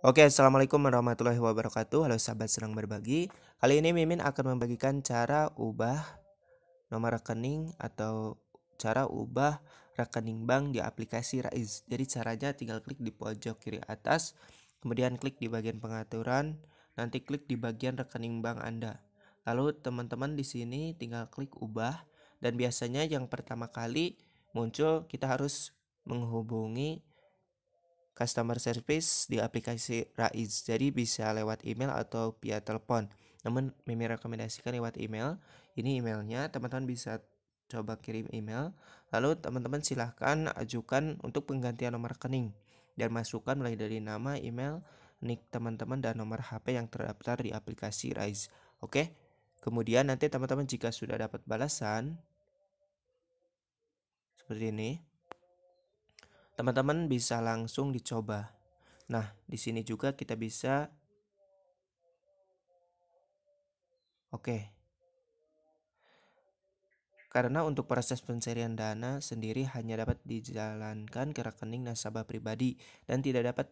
Oke, Assalamualaikum warahmatullahi wabarakatuh. Halo sahabat senang berbagi. Kali ini Mimin akan membagikan cara ubah nomor rekening atau cara ubah rekening bank di aplikasi Raiz. Jadi caranya tinggal klik di pojok kiri atas, kemudian klik di bagian pengaturan, nanti klik di bagian rekening bank Anda. Lalu teman-teman di sini tinggal klik ubah dan biasanya yang pertama kali muncul kita harus menghubungi customer service di aplikasi Raiz. Jadi bisa lewat email atau via telepon. Namun Mimi rekomendasikan lewat email. Ini emailnya, teman-teman bisa coba kirim email. Lalu teman-teman silahkan ajukan untuk penggantian nomor rekening dan masukkan mulai dari nama, email, nick teman-teman dan nomor HP yang terdaftar di aplikasi Raiz. Oke. Kemudian nanti teman-teman jika sudah dapat balasan seperti ini teman-teman bisa langsung dicoba. Nah, di sini juga kita bisa Oke. Karena untuk proses pencarian dana sendiri hanya dapat dijalankan ke rekening nasabah pribadi dan tidak dapat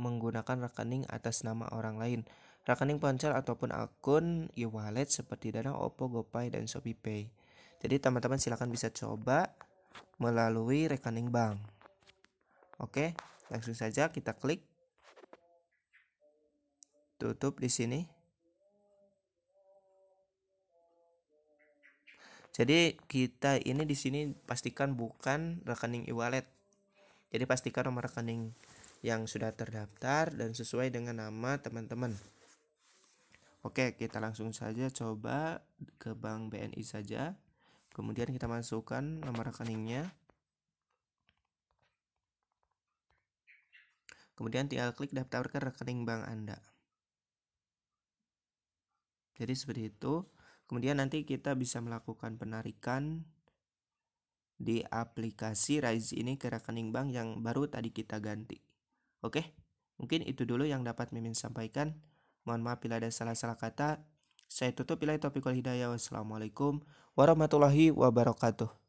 menggunakan rekening atas nama orang lain. Rekening ponsel ataupun akun e-wallet seperti Dana, Oppo, GoPay, dan ShopeePay. Jadi teman-teman silahkan bisa coba melalui rekening bank. Oke, langsung saja kita klik. Tutup di sini. Jadi kita ini di sini pastikan bukan rekening e-wallet. Jadi pastikan nomor rekening yang sudah terdaftar dan sesuai dengan nama teman-teman. Oke, kita langsung saja coba ke Bank BNI saja. Kemudian kita masukkan nomor rekeningnya. Kemudian tinggal klik daftar ke rekening bank Anda. Jadi seperti itu. Kemudian nanti kita bisa melakukan penarikan di aplikasi Rise ini ke rekening bank yang baru tadi kita ganti. Oke, mungkin itu dulu yang dapat Mimin sampaikan. Mohon maaf bila ada salah-salah kata. Saya tutup, bila topik hidayah. Wassalamualaikum warahmatullahi wabarakatuh.